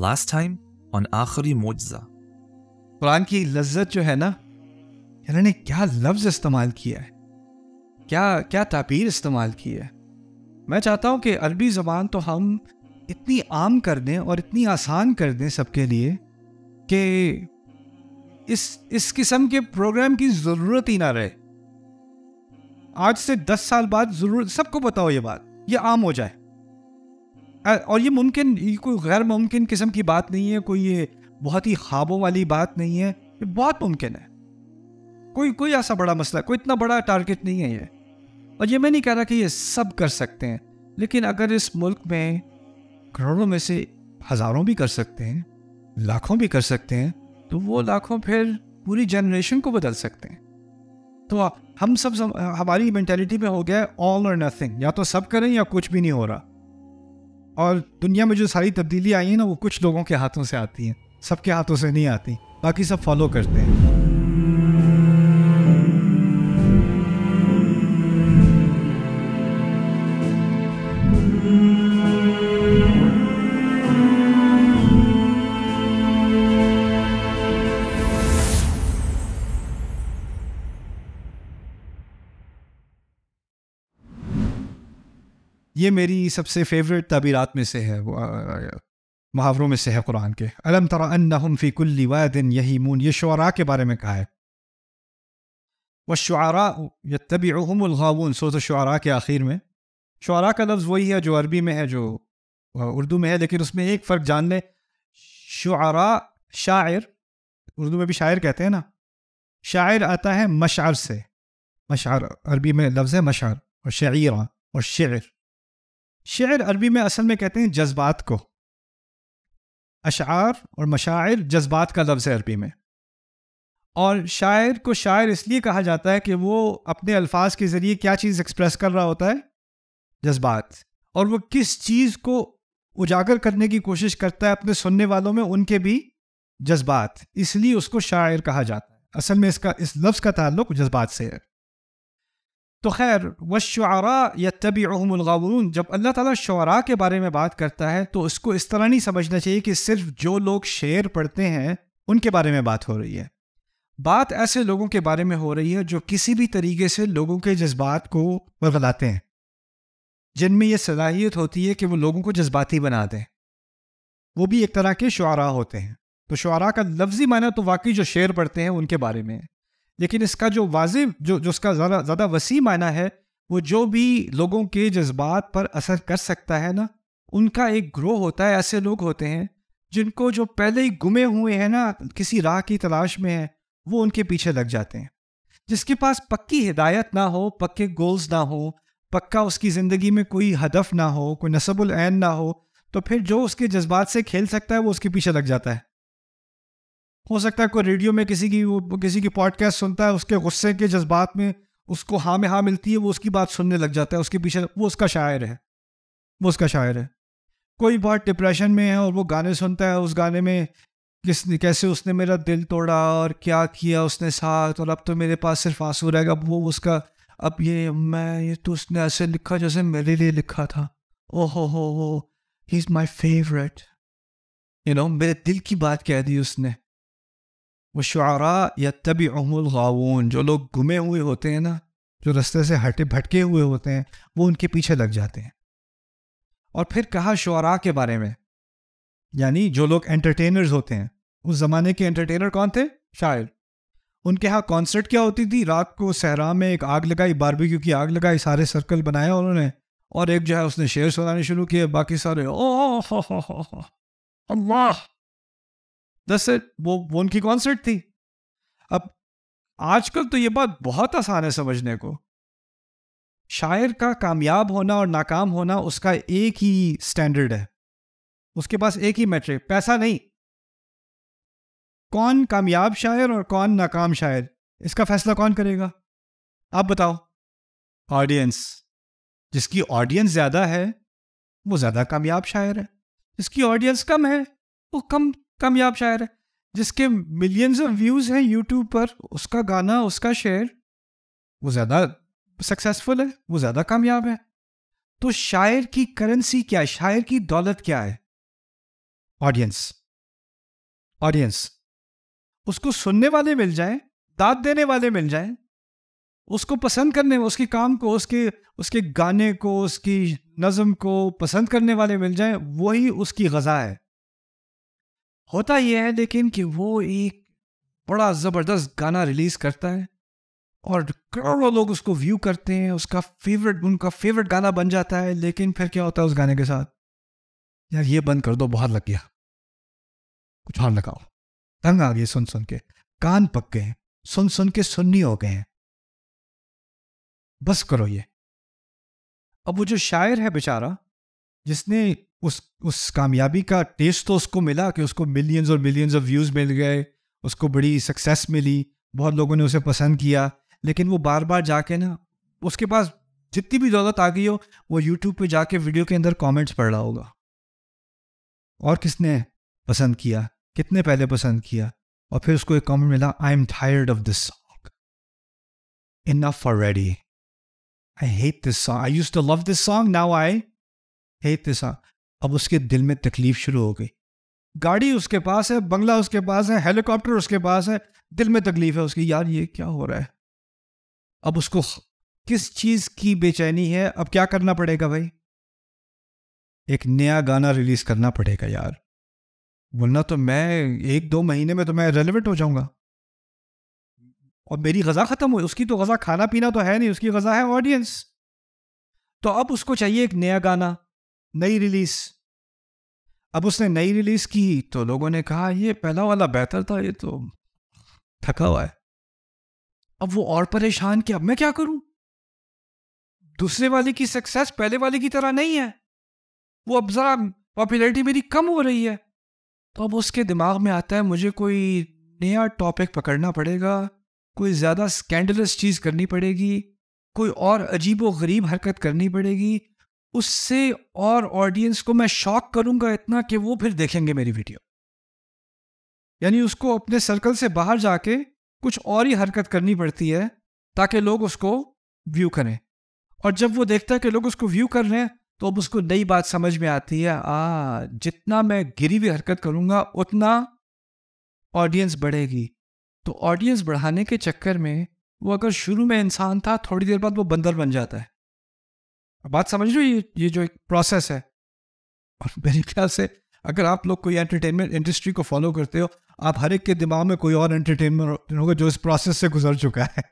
Last time on आखिरी मोजा कुरान की लज्जत जो है ना इन्होंने क्या लफ्ज़ इस्तेमाल किया है क्या क्या तापीर इस्तेमाल की है मैं चाहता हूँ कि अरबी ज़बान तो हम इतनी आम कर दें और इतनी आसान कर दें सबके लिए कि इस इस किस्म के प्रोग्राम की ज़रूरत ही ना रहे आज से दस साल बाद ज़रूर सबको बताओ ये बात ये आम हो जाए और ये मुमकिन ये कोई गैर मुमकिन किस्म की बात नहीं है कोई ये बहुत ही ख्वाबों वाली बात नहीं है ये बहुत मुमकिन है कोई कोई ऐसा बड़ा मसला कोई इतना बड़ा टारगेट नहीं है ये और ये मैं नहीं कह रहा कि ये सब कर सकते हैं लेकिन अगर इस मुल्क में करोड़ों में से हज़ारों भी कर सकते हैं लाखों भी कर सकते हैं तो वो लाखों फिर पूरी जनरेशन को बदल सकते हैं तो हम सब, सब हमारी मैंटेलिटी में हो गया ऑल और नथिंग या तो सब करें या कुछ भी नहीं हो रहा और दुनिया में जो सारी तब्दीलियाँ आई है ना वो कुछ लोगों के हाथों से आती हैं सबके हाथों से नहीं आती बाकी सब फॉलो करते हैं ये मेरी सबसे फेवरेट तबीरत में से है मुहावरों में से है कुरान के अलम तरा फी कुल्ली वादिन यही मून ये शुरा के बारे में कहा है व शुरा यतबीमगाउन सोज शुरा के आखिर में शुरा का लफ्ज़ वही है जो अरबी में है जो उर्दू में है लेकिन उसमें एक फ़र्क जान लें शुरा शायर उर्दू में भी शायर कहते हैं ना शायर आता है मशार से मशार अरबी में लफ्ज़ है मशार और शायरा और शेर शेर अरबी में असल में कहते हैं जज्बात को अशार और मशार जज्बात का लफ्ज़ है अरबी में और शायर को शायर इसलिए कहा जाता है कि वो अपने अल्फाज के ज़रिए क्या चीज़ एक्सप्रेस कर रहा होता है जज्बात और वो किस चीज़ को उजागर करने की कोशिश करता है अपने सुनने वालों में उनके भी जज्बात इसलिए उसको शायर कहा जाता है असल में इसका इस लफ्ज़ का ताल्लुक जज्बात से है तो खैर व वशरा तबी गावरून जब अल्लाह ताला शुरा के बारे में बात करता है तो उसको इस तरह नहीं समझना चाहिए कि सिर्फ जो लोग शेर पढ़ते हैं उनके बारे में बात हो रही है बात ऐसे लोगों के बारे में हो रही है जो किसी भी तरीके से लोगों के जज्बात को बदलाते हैं जिनमें यह सलाहियत होती है कि वो लोगों को जज्बाती बना दें वो भी एक तरह के शुरा होते हैं तो शुरा का लफ्ज़ी माना तो वाकई जो शेर पढ़ते हैं उनके बारे में है लेकिन इसका जो वाजिब जो जो उसका ज़्यादा ज़्यादा वसी मायना है वो जो भी लोगों के जज्बात पर असर कर सकता है ना उनका एक ग्रोह होता है ऐसे लोग होते हैं जिनको जो पहले ही गुमे हुए हैं ना किसी राह की तलाश में है वो उनके पीछे लग जाते हैं जिसके पास पक्की हिदायत ना हो पक्के गोल्स ना हो पक्का उसकी ज़िंदगी में कोई हदफ ना हो कोई नसबुल ना हो तो फिर जो उसके जज्बात से खेल सकता है वो उसके पीछे लग जाता है हो सकता है कोई रेडियो में किसी की वो किसी की पॉडकास्ट सुनता है उसके गुस्से के जज्बात में उसको हाँ में हाँ मिलती है वो उसकी बात सुनने लग जाता है उसके पीछे वो उसका शायर है वो उसका शायर है कोई बहुत डिप्रेशन में है और वो गाने सुनता है उस गाने में किसने कैसे उसने मेरा दिल तोड़ा और क्या किया उसने साथ और अब तो मेरे पास सिर्फ आंसू रहेगा वो उसका अब ये मैं ये तो उसने ऐसे लिखा जैसे मेरे लिए लिखा था ओ हो हो he is my favourite you know मेरे दिल की बात कह दी उसने शुरा वशारा तबी गावून जो लोग घुमे हुए होते हैं ना जो रस्ते से हटे भटके हुए होते हैं वो उनके पीछे लग जाते हैं और फिर कहा शुरा के बारे में यानी जो लोग एंटरटेनर्स होते हैं उस ज़माने के एंटरटेनर कौन थे शायर उनके यहाँ कॉन्सर्ट क्या होती थी रात को सहरा में एक आग लगाई बारबेक्यू की आग लगाई सारे सर्कल बनाया उन्होंने और एक जो है उसने शेर सुनाने शुरू किए बाकी सारे ओ अल्लाह दस वो वो उनकी कॉन्सर्ट थी अब आजकल तो ये बात बहुत आसान है समझने को शायर का कामयाब होना और नाकाम होना उसका एक ही स्टैंडर्ड है उसके पास एक ही मैट्रिक पैसा नहीं कौन कामयाब शायर और कौन नाकाम शायर इसका फैसला कौन करेगा आप बताओ ऑडियंस जिसकी ऑडियंस ज़्यादा है वो ज़्यादा कामयाब शायर है जिसकी ऑडियंस कम है वो कम कामयाब शायर है जिसके मिलियंस ऑफ व्यूज हैं यूट्यूब पर उसका गाना उसका शेयर वो ज़्यादा सक्सेसफुल है वो ज़्यादा कामयाब है तो शायर की करेंसी क्या है शायर की दौलत क्या है ऑडियंस ऑडियंस उसको सुनने वाले मिल जाए दाद देने वाले मिल जाए उसको पसंद करने उसके काम को उसके उसके गाने को उसकी नज़म को पसंद करने वाले मिल जाए वही उसकी गज़ा है होता यह है लेकिन कि वो एक बड़ा ज़बरदस्त गाना रिलीज़ करता है और करोड़ों लोग उसको व्यू करते हैं उसका फेवरेट उनका फेवरेट गाना बन जाता है लेकिन फिर क्या होता है उस गाने के साथ यार ये बंद कर दो बहुत लग गया कुछ और लगाओ तंग आ गए सुन सुन के कान पक गए हैं सुन सुन के सुन्नी हो गए हैं बस करो ये अब वो जो शायर है बेचारा जिसने उस उस कामयाबी का टेस्ट तो उसको मिला कि उसको मिलियंस और मिलियंस ऑफ व्यूज़ मिल गए उसको बड़ी सक्सेस मिली बहुत लोगों ने उसे पसंद किया लेकिन वो बार बार जाके ना उसके पास जितनी भी दौलत आ गई हो वो यूट्यूब पे जाके वीडियो के अंदर कमेंट्स पढ़ रहा होगा और किसने पसंद किया कितने पहले पसंद किया और फिर उसको एक कमेंट मिला I am tired of this song enough already I hate this song I use to love this song now I hate this song अब उसके दिल में तकलीफ शुरू हो गई गाड़ी उसके पास है बंगला उसके पास है हेलीकॉप्टर उसके पास है दिल में तकलीफ है उसकी यार ये क्या हो रहा है अब उसको किस चीज़ की बेचैनी है अब क्या करना पड़ेगा भाई एक नया गाना रिलीज़ करना पड़ेगा यार वरना तो मैं एक दो महीने में तो मैं रेलिवेंट हो जाऊंगा और मेरी गज़ा ख़त्म हुई उसकी तो गज़ा खाना पीना तो है नहीं उसकी गज़ा है ऑडियंस तो अब उसको चाहिए एक नया गाना नई रिलीज अब उसने नई रिलीज की तो लोगों ने कहा ये पहला वाला बेहतर था ये तो थका हुआ है अब वो और परेशान कि अब मैं क्या करूं दूसरे वाले की सक्सेस पहले वाले की तरह नहीं है वो अब जरा पॉपुलैरिटी मेरी कम हो रही है तो अब उसके दिमाग में आता है मुझे कोई नया टॉपिक पकड़ना पड़ेगा कोई ज़्यादा स्कैंडलस चीज़ करनी पड़ेगी कोई और अजीब व गरीब हरकत करनी पड़ेगी उससे और ऑडियंस को मैं शॉक करूंगा इतना कि वो फिर देखेंगे मेरी वीडियो यानी उसको अपने सर्कल से बाहर जाके कुछ और ही हरकत करनी पड़ती है ताकि लोग उसको व्यू करें और जब वो देखता है कि लोग उसको व्यू कर रहे हैं तो अब उसको नई बात समझ में आती है आ जितना मैं गिरी हुई हरकत करूंगा उतना ऑडियंस बढ़ेगी तो ऑडियंस बढ़ाने के चक्कर में वो अगर शुरू में इंसान था थोड़ी देर बाद वो बंदर बन जाता है बात समझ रहे हो ये ये जो एक प्रोसेस है और मेरे ख्याल से अगर आप लोग कोई एंटरटेनमेंट इंडस्ट्री को फॉलो करते हो आप हर एक के दिमाग में कोई और एंटरटेनमेंट होगा जो इस प्रोसेस से गुजर चुका है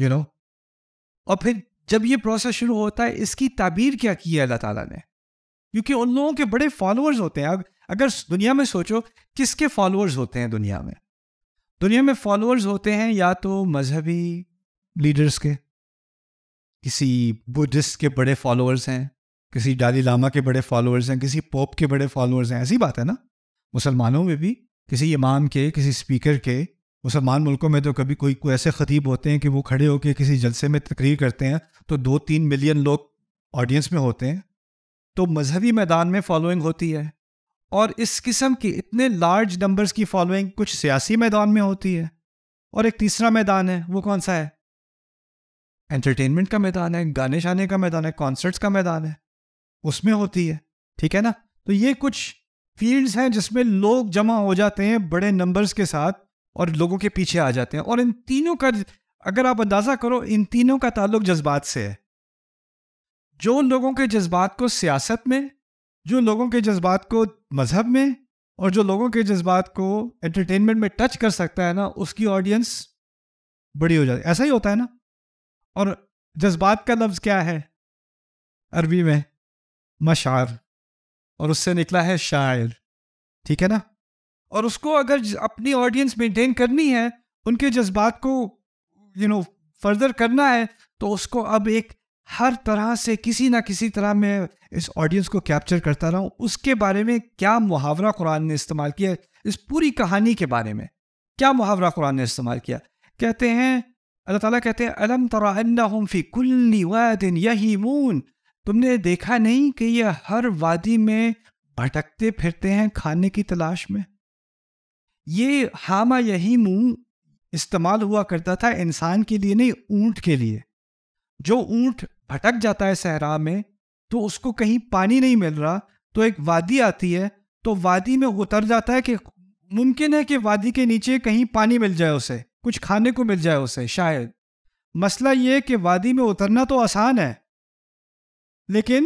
यू you नो know? और फिर जब ये प्रोसेस शुरू होता है इसकी ताबीर क्या की है अल्लाह ताला ने क्योंकि उन लोगों के बड़े फॉलोअर्स होते हैं अगर दुनिया में सोचो किसके फॉलोअर्स होते हैं दुनिया में दुनिया में फॉलोअर्स होते हैं या तो मजहबी लीडर्स के किसी बुद्धिस्ट के बड़े फॉलोअर्स हैं किसी डाली लामा के बड़े फॉलोअर्स हैं किसी पोप के बड़े फॉलोअर्स हैं ऐसी बात है ना मुसलमानों में भी किसी इमाम के किसी स्पीकर के मुसलमान मुल्कों में तो कभी कोई कोई ऐसे खतीब होते हैं कि वो खड़े होकर किसी जलसे में तकरीर करते हैं तो दो तीन मिलियन लोग ऑडियंस में होते हैं तो मजहबी मैदान में फॉलोइंग होती है और इस किस्म की इतने लार्ज नंबर्स की फॉलोइंग कुछ सियासी मैदान में होती है और एक तीसरा मैदान है वो कौन सा है एंटरटेनमेंट का मैदान है गाने शाने का मैदान है कॉन्सर्ट्स का मैदान है उसमें होती है ठीक है ना तो ये कुछ फील्ड्स हैं जिसमें लोग जमा हो जाते हैं बड़े नंबर्स के साथ और लोगों के पीछे आ जाते हैं और इन तीनों का अगर आप अंदाज़ा करो इन तीनों का ताल्लुक जज्बात से है जो लोगों के जज्बात को सियासत में जो लोगों के जज्बात को मज़हब में और जो लोगों के जज्बात को एंटरटेनमेंट में टच कर सकता है ना उसकी ऑडियंस बड़ी हो जाती है ऐसा ही होता है ना और जज्बात का लफ्ज़ क्या है अरबी में मशार और उससे निकला है शायर ठीक है ना और उसको अगर अपनी ऑडियंस मेंटेन करनी है उनके जज्बात को यू नो फर्दर करना है तो उसको अब एक हर तरह से किसी ना किसी तरह मैं इस ऑडियंस को कैप्चर करता रहा हूँ उसके बारे में क्या मुहावरा कुरान ने इस्तेमाल किया इस पूरी कहानी के बारे में क्या मुहावरा कुरान ने इस्तेमाल किया कहते हैं अल्लाह ताला कहते हैं अलम तरा फी कुल्ली वादिन यहीमून तुमने देखा नहीं कि ये हर वादी में भटकते फिरते हैं खाने की तलाश में ये हामा यही मुंह इस्तेमाल हुआ करता था इंसान के लिए नहीं ऊंट के लिए जो ऊंट भटक जाता है सहरा में तो उसको कहीं पानी नहीं मिल रहा तो एक वादी आती है तो वादी में उतर जाता है कि मुमकिन है कि वादी के नीचे कहीं पानी मिल जाए उसे कुछ खाने को मिल जाए उसे शायद मसला ये कि वादी में उतरना तो आसान है लेकिन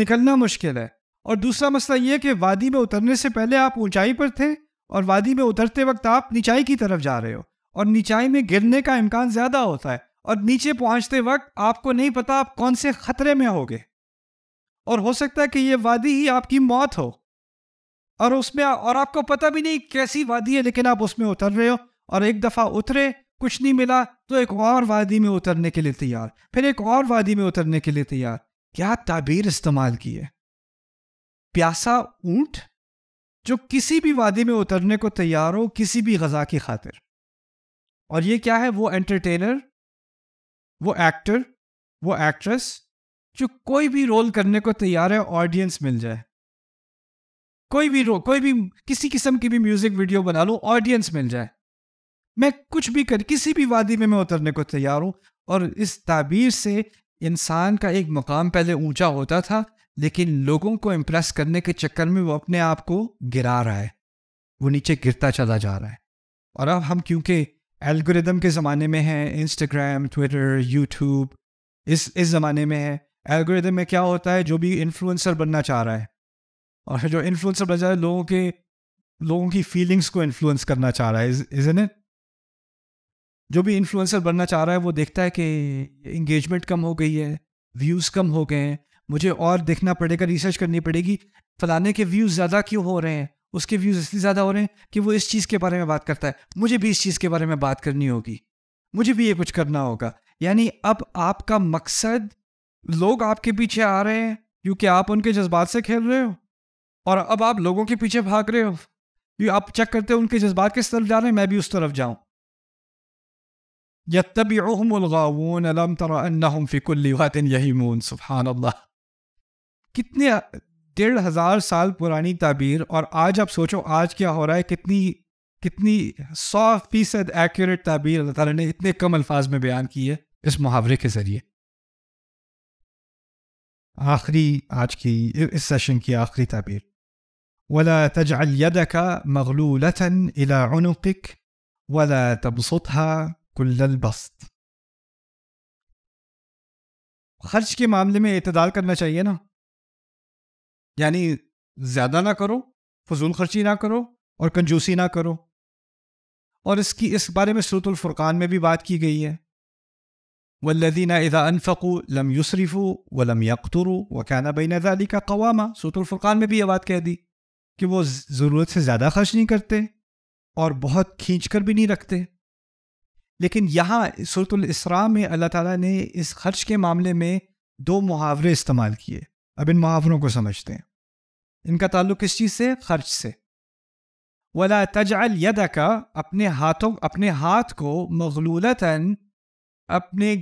निकलना मुश्किल है और दूसरा मसला ये कि वादी में उतरने से पहले आप ऊंचाई पर थे और वादी में उतरते वक्त आप नीचाई की तरफ जा रहे हो और नीचाई में गिरने का इम्कान ज़्यादा होता है और नीचे पहुंचते वक्त आपको नहीं पता आप कौन से खतरे में होगे और हो सकता है कि ये वादी ही आपकी मौत हो और उसमें और आपको पता भी नहीं कैसी वादी है लेकिन आप उसमें उतर रहे हो और एक दफ़ा उतरे कुछ नहीं मिला तो एक और वादी में उतरने के लिए तैयार फिर एक और वादी में उतरने के लिए तैयार क्या ताबीर इस्तेमाल की है प्यासा ऊंट जो किसी भी वादी में उतरने को तैयार हो किसी भी गजा की खातिर और ये क्या है वो एंटरटेनर वो एक्टर वो एक्ट्रेस जो कोई भी रोल करने को तैयार है ऑडियंस मिल जाए कोई भी रो कोई भी किसी किस्म की भी म्यूजिक वीडियो बना लो ऑडियंस मिल जाए मैं कुछ भी कर किसी भी वादी में मैं उतरने को तैयार हूँ और इस ताबीर से इंसान का एक मुकाम पहले ऊंचा होता था लेकिन लोगों को इम्प्रेस करने के चक्कर में वो अपने आप को गिरा रहा है वो नीचे गिरता चला जा रहा है और अब हम क्योंकि एल्गोरिदम के ज़माने में हैं इंस्टाग्राम ट्विटर यूट्यूब इस इस ज़माने में है एल्गोरिदम में क्या होता है जो भी इन्फ्लुएंसर बनना चाह रहा है और जो इन्फ्लुएंसर बन जा रहा है लोगों के लोगों की फीलिंग्स को इन्फ्लुएंस करना चाह रहा है इज इट जो भी इन्फ्लुएंसर बनना चाह रहा है वो देखता है कि इंगेजमेंट कम हो गई है व्यूज़ कम हो गए हैं मुझे और देखना पड़ेगा रिसर्च करनी पड़ेगी फलाने के व्यूज़ ज़्यादा क्यों हो रहे हैं उसके व्यूज़ इसलिए ज़्यादा हो रहे हैं कि वो इस चीज़ के बारे में बात करता है मुझे भी इस चीज़ के बारे में बात करनी होगी मुझे भी ये कुछ करना होगा यानी अब आपका मकसद लोग आपके पीछे आ रहे हैं क्योंकि आप उनके जज्बात से खेल रहे हो और अब आप लोगों के पीछे भाग रहे हो आप चेक करते हो उनके जज्बात किस तरफ जा रहे हैं मैं भी उस तरफ जाऊँ يتبعهم الغاوون لم ترى انهم في كل وقت يهيمون سبحان الله کتنے ڈیڑھ هزار سال پرانی تعبير اور آج آپ سوچو آج کیا ہو رہا ہے کتنی کتنی سو فیصد ایکوریٹ تعبیر اللہ تعالیٰ نے اتنے کم الفاظ میں بیان کی ہے اس محاورے کے ذریعے آخری آج کی اس سیشن کی آخری تعبیر ولا تجعل يدك مغلولة إلى عنقك ولا تبسطها कुल्ल बस्त खर्च के मामले में इतदाल करना चाहिए ना यानी ज़्यादा ना करो फजूल खर्ची ना करो और कंजूसी ना करो और इसकी इस बारे में सूरतुल्फ़ुरक़ान में भी बात की गई है वल्लदीना इदा अनफ़ु लम युसरीफ़ु व लम यकतुरु व क्याना बिन नजाली का कवामा सूरतुल्फ़ुरक़ान में भी यह बात कह दी कि वो ज़रूरत से ज़्यादा खर्च नहीं करते और बहुत खींच कर भी नहीं रखते लेकिन यहाँ इसरा में अल्लाह ताला ने इस खर्च के मामले में दो मुहावरे इस्तेमाल किए अब इन मुहावरों को समझते हैं इनका ताल्लुक किस चीज़ से खर्च से वला तजअल यदा का अपने हाथों अपने हाथ को मगलूलतन अपने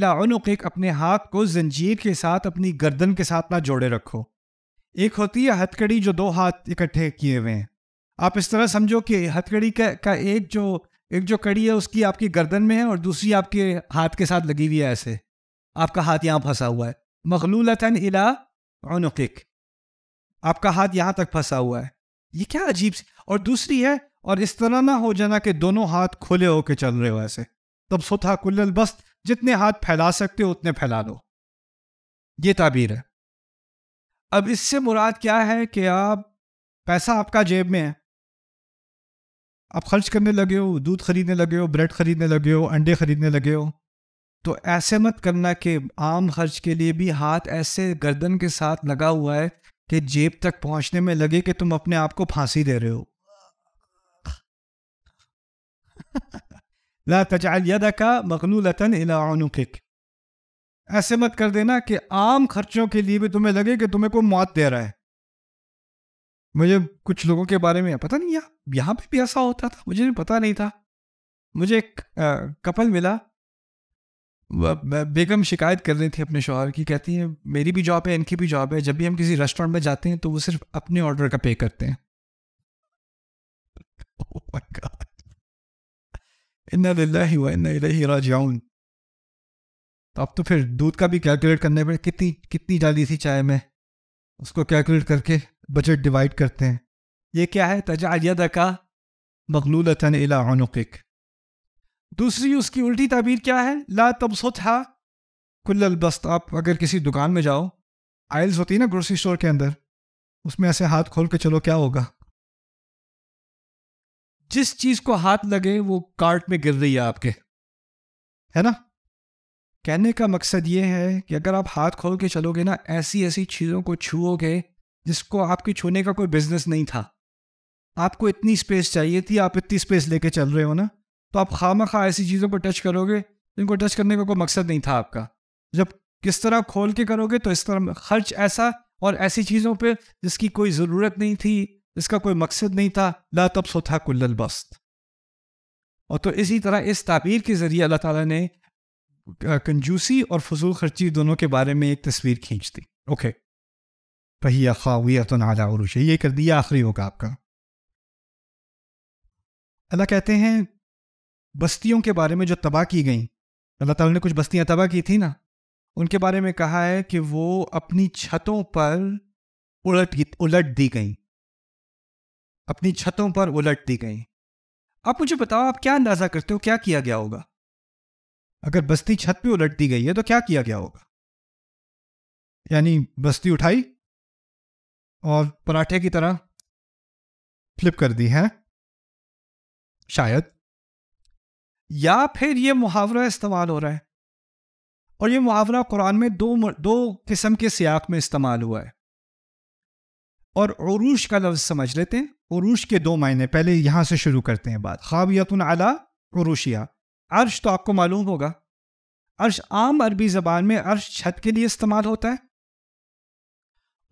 इलाक अपने हाथ को जंजीर के साथ अपनी गर्दन के साथ ना जोड़े रखो एक होती है हथकड़ी जो दो हाथ इकट्ठे किए हुए हैं आप इस तरह समझो कि हथकड़ी का, का एक जो एक जो कड़ी है उसकी आपकी गर्दन में है और दूसरी आपके हाथ के साथ लगी हुई है ऐसे आपका हाथ यहाँ फंसा हुआ है मखलूलतन इला उनकिक आपका हाथ यहाँ तक फंसा हुआ है ये क्या अजीब सी और दूसरी है और इस तरह ना हो जाना कि दोनों हाथ खुले होके चल रहे हो ऐसे तब सुथा कुल्ल बस जितने हाथ फैला सकते हो उतने फैला लो ये ताबीर है अब इससे मुराद क्या है कि आप पैसा आपका जेब में है आप खर्च करने लगे हो दूध खरीदने लगे हो ब्रेड खरीदने लगे हो अंडे खरीदने लगे हो तो ऐसे मत करना कि आम खर्च के लिए भी हाथ ऐसे गर्दन के साथ लगा हुआ है कि जेब तक पहुंचने में लगे कि तुम अपने आप को फांसी दे रहे हो ला तजाल का मकनू लतन इलाक ऐसे मत कर देना कि आम खर्चों के लिए भी तुम्हें लगे कि तुम्हें कोई मौत दे रहा है मुझे कुछ लोगों के बारे में पता नहीं यार यहाँ पे भी ऐसा होता था मुझे पता नहीं था मुझे एक कपल मिला बेगम शिकायत कर रही थी अपने शोहर की कहती है मेरी भी जॉब है इनकी भी जॉब है जब भी हम किसी रेस्टोरेंट में जाते हैं तो वो सिर्फ अपने ऑर्डर का पे करते हैं oh तो अब तो फिर दूध का भी कैलकुलेट करने पर कितनी कितनी डाली थी चाय में उसको कैलकुलेट करके बजट डिवाइड करते हैं ये क्या है तजाद का मखलूलतन इलाक दूसरी उसकी उल्टी तबीर क्या है ला तबसत था कुल्ल बस्त आप अगर किसी दुकान में जाओ आइल्स होती है ना ग्रोसरी स्टोर के अंदर उसमें ऐसे हाथ खोल के चलो क्या होगा जिस चीज़ को हाथ लगे वो कार्ट में गिर रही है आपके है ना कहने का मकसद ये है कि अगर आप हाथ खोल के चलोगे ना ऐसी ऐसी चीज़ों को छूओगे जिसको आपकी छूने का कोई बिजनेस नहीं था आपको इतनी स्पेस चाहिए थी आप इतनी स्पेस लेके चल रहे हो ना तो आप खाम खा ऐसी चीज़ों को टच करोगे जिनको टच करने का कोई मकसद नहीं था आपका जब किस तरह खोल के करोगे तो इस तरह खर्च ऐसा और ऐसी चीज़ों पर जिसकी कोई ज़रूरत नहीं थी जिसका कोई मकसद नहीं था ला तब सो था बस्त और तो इसी तरह इस ताबीर के ज़रिए अल्लाह ताला ने कंजूसी और फजूल खर्ची दोनों के बारे में एक तस्वीर खींच दी ओके पहिया खावी तो नाला उरुश ये कर दिया आखिरी होगा आपका अल्लाह कहते हैं बस्तियों के बारे में जो तबाह की गई अल्लाह ताला ने कुछ बस्तियां तबाह की थी ना उनके बारे में कहा है कि वो अपनी छतों पर उलट उलट दी गई अपनी छतों पर उलट दी गई आप मुझे बताओ आप क्या अंदाज़ा करते हो क्या किया गया होगा अगर बस्ती छत पे उलट दी गई है तो क्या किया गया होगा यानी बस्ती उठाई और पराठे की तरह फ्लिप कर दी है शायद या फिर यह मुहावरा इस्तेमाल हो रहा है और यह मुहावरा कुरान में दो दो किस्म के सियाक में इस्तेमाल हुआ है और औरूश का लफ्ज़ समझ लेते हैं औरूश के दो मायने पहले यहां से शुरू करते हैं बात खाबियतन अला औरूशिया अर्श तो आपको मालूम होगा अर्श आम अरबी जबान में अर्श छत के लिए इस्तेमाल होता है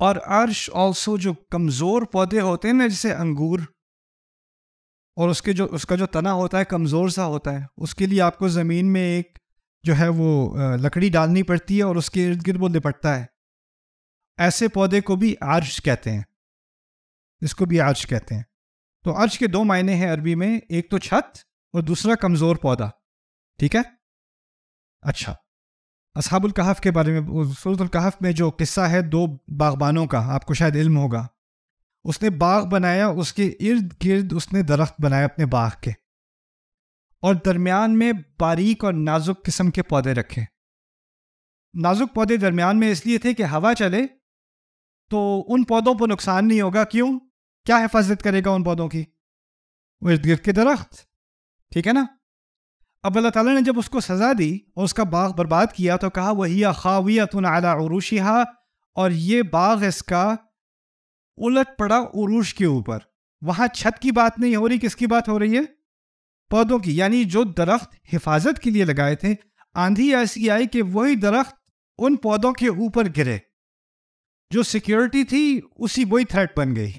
और अर्श ऑल्सो जो कमज़ोर पौधे होते हैं ना जैसे अंगूर और उसके जो उसका जो तना होता है कमज़ोर सा होता है उसके लिए आपको ज़मीन में एक जो है वो लकड़ी डालनी पड़ती है और उसके इर्द गिर्द वो निपटता है ऐसे पौधे को भी अर्श कहते हैं इसको भी आर्श कहते हैं तो अर्श के दो मायने हैं अरबी में एक तो छत और दूसरा कमज़ोर पौधा ठीक है अच्छा असहाबुल कहाफ के बारे में सूरतुल कहाफ में जो किस्सा है दो बागबानों का आपको शायद इल्म होगा उसने बाग बनाया उसके इर्द गिर्द उसने दरख्त बनाया अपने बाग के और दरमियान में बारीक और नाजुक किस्म के पौधे रखे नाजुक पौधे दरमियान में इसलिए थे कि हवा चले तो उन पौधों पर नुकसान नहीं होगा क्यों क्या हिफाजत करेगा उन पौधों की इर्द गिर्द के दरख्त ठीक है ना अब अल्लाह ताला ने जब उसको सज़ा दी और उसका बाग बर्बाद किया तो कहा वही खाविया अला उरूशिहा और ये बाग इसका उलट पड़ा उरूश के ऊपर वहाँ छत की बात नहीं हो रही किसकी बात हो रही है पौधों की यानी जो दरख्त हिफाजत के लिए लगाए थे आंधी ऐसी आई कि वही दरख्त उन पौधों के ऊपर गिरे जो सिक्योरिटी थी उसी वही थ्रेट बन गई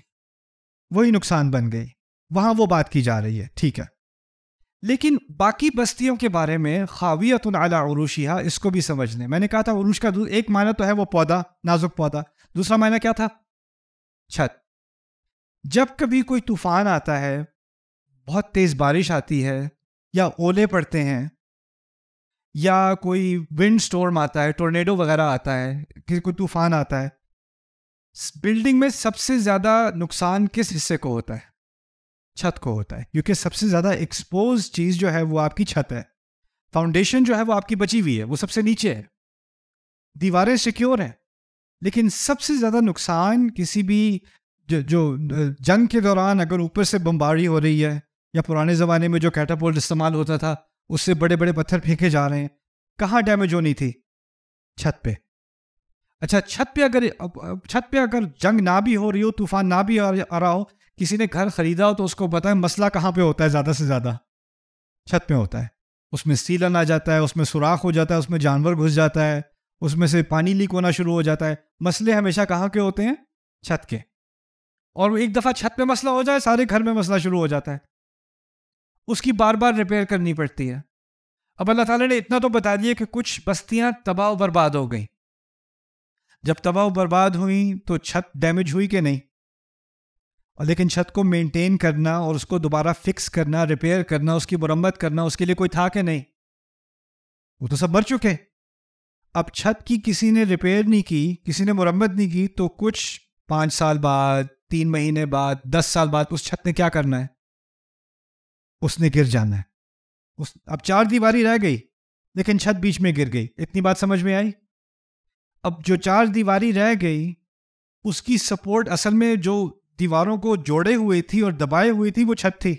वही नुकसान बन गई वहाँ वो बात की जा रही है ठीक है लेकिन बाकी बस्तियों के बारे में खावियत आला उरूशिया इसको भी समझ लें मैंने कहा था उरूश का एक मायना तो है वो पौधा नाजुक पौधा दूसरा मायना क्या था छत जब कभी कोई तूफान आता है बहुत तेज़ बारिश आती है या ओले पड़ते हैं या कोई विंड स्टोर्म आता है टोर्नेडो वगैरह आता है किसी कोई तूफान आता है बिल्डिंग में सबसे ज़्यादा नुकसान किस हिस्से को होता है छत को होता है क्योंकि सबसे ज़्यादा एक्सपोज चीज़ जो है वो आपकी छत है फाउंडेशन जो है वो आपकी बची हुई है वो सबसे नीचे है दीवारें सिक्योर हैं लेकिन सबसे ज़्यादा नुकसान किसी भी जो, जो जंग के दौरान अगर ऊपर से बमबारी हो रही है या पुराने ज़माने में जो कैटापोल्ट इस्तेमाल होता था उससे बड़े बड़े पत्थर फेंके जा रहे हैं कहाँ डैमेज होनी थी छत पे अच्छा छत पे अगर छत पे अगर जंग ना भी हो रही हो तूफान ना भी आ रहा हो किसी ने घर खरीदा हो तो उसको पता है मसला कहाँ पे होता है ज़्यादा से ज़्यादा छत में होता है उसमें सीलन आ जाता है उसमें सुराख हो जाता है उसमें जानवर घुस जाता है उसमें से पानी लीक होना शुरू हो जाता है मसले हमेशा कहाँ के होते हैं छत के और एक दफ़ा छत में मसला हो जाए सारे घर में मसला शुरू हो जाता है उसकी बार बार रिपेयर करनी पड़ती है अब अल्लाह ताला ने इतना तो बता दिया कि कुछ बस्तियां तबाह बर्बाद हो गई जब तबाह बर्बाद हुई तो छत डैमेज हुई कि नहीं और लेकिन छत को मेंटेन करना और उसको दोबारा फिक्स करना रिपेयर करना उसकी मरम्मत करना उसके लिए कोई था कि नहीं वो तो सब मर चुके अब छत की किसी ने रिपेयर नहीं की किसी ने मरम्मत नहीं की तो कुछ पाँच साल बाद तीन महीने बाद दस साल बाद उस छत ने क्या करना है उसने गिर जाना है उस अब चार दीवारी रह गई लेकिन छत बीच में गिर गई इतनी बात समझ में आई अब जो चार दीवारी रह गई उसकी सपोर्ट असल में जो दीवारों को जोड़े हुए थी और दबाए हुई थी वो छत थी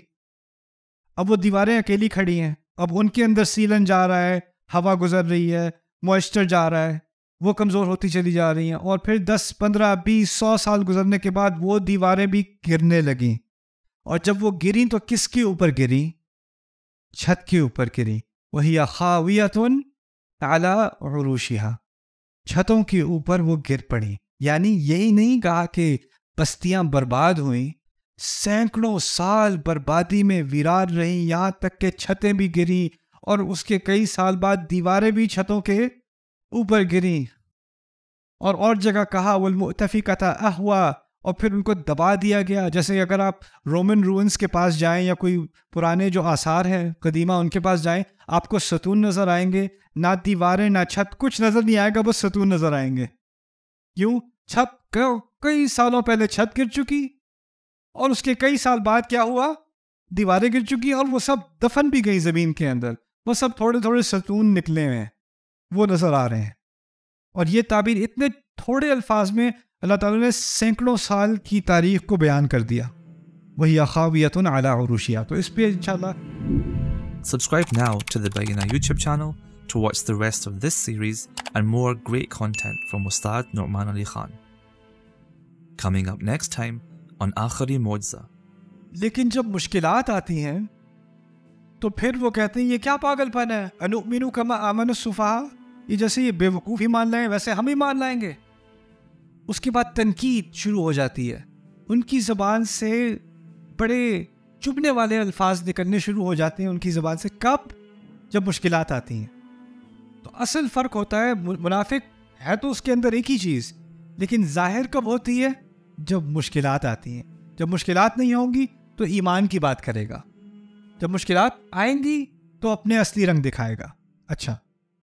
अब वो दीवारें अकेली खड़ी हैं अब उनके अंदर सीलन जा रहा है हवा गुजर रही है मॉइस्चर जा रहा है वो कमज़ोर होती चली जा रही हैं और फिर 10, 15, 20, 100 साल गुजरने के बाद वो दीवारें भी गिरने लगीं और जब वो गिरी तो किसके ऊपर गिरी छत के ऊपर गिरी वही खावियतन ताला और छतों के ऊपर वो गिर पड़ी यानी यही नहीं कहा कि बस्तियां बर्बाद हुई सैकड़ों साल बर्बादी में विरार रही यहां तक के छतें भी गिरी और उसके कई साल बाद दीवारें भी छतों के ऊपर गिरी और और जगह कहा वलमुतफ़ी का था हुआ और फिर उनको दबा दिया गया जैसे अगर आप रोमन रूंस के पास जाएं या कोई पुराने जो आसार हैं कदीमा उनके पास जाएं आपको सतून नज़र आएंगे ना दीवारें ना छत कुछ नज़र नहीं आएगा बस सतून नज़र आएंगे क्यों छत क्यों कई सालों पहले छत गिर चुकी और उसके कई साल बाद क्या हुआ दीवारें गिर चुकी और वो सब दफन भी गई ज़मीन के अंदर वो सब थोड़े थोड़े सतून निकले हुए हैं वो नज़र आ रहे हैं और ये ताबीर इतने थोड़े अल्फाज में अल्लाह ताला ने सैकड़ों साल की तारीख को बयान कर दिया वही अखावियत अला उरुशिया तो इस पे इंशाल्लाह subscribe now to the Begina YouTube channel to watch the rest of this series and more great content from Ustad Nouman Ali Khan Coming up next time on आखिरी मुआवजा लेकिन जब मुश्किल आती हैं तो फिर वो कहते हैं ये क्या पागलपन है अनुमिनु कमा आमन सुफा ये जैसे ये बेवकूफ़ ही मान लाए वैसे हम ही मान लाएंगे उसके बाद तनकीद शुरू हो जाती है उनकी ज़बान से बड़े चुभने वाले अल्फाज निकलने शुरू हो जाते हैं उनकी ज़बान से कब जब मुश्किलात आती हैं तो असल फ़र्क होता है मुनाफिक है तो उसके अंदर एक ही चीज़ लेकिन जाहिर कब होती है जब मुश्किल आती हैं जब मुश्किल नहीं होंगी तो ईमान की बात करेगा जब मुश्किल आएंगी तो अपने असली रंग दिखाएगा अच्छा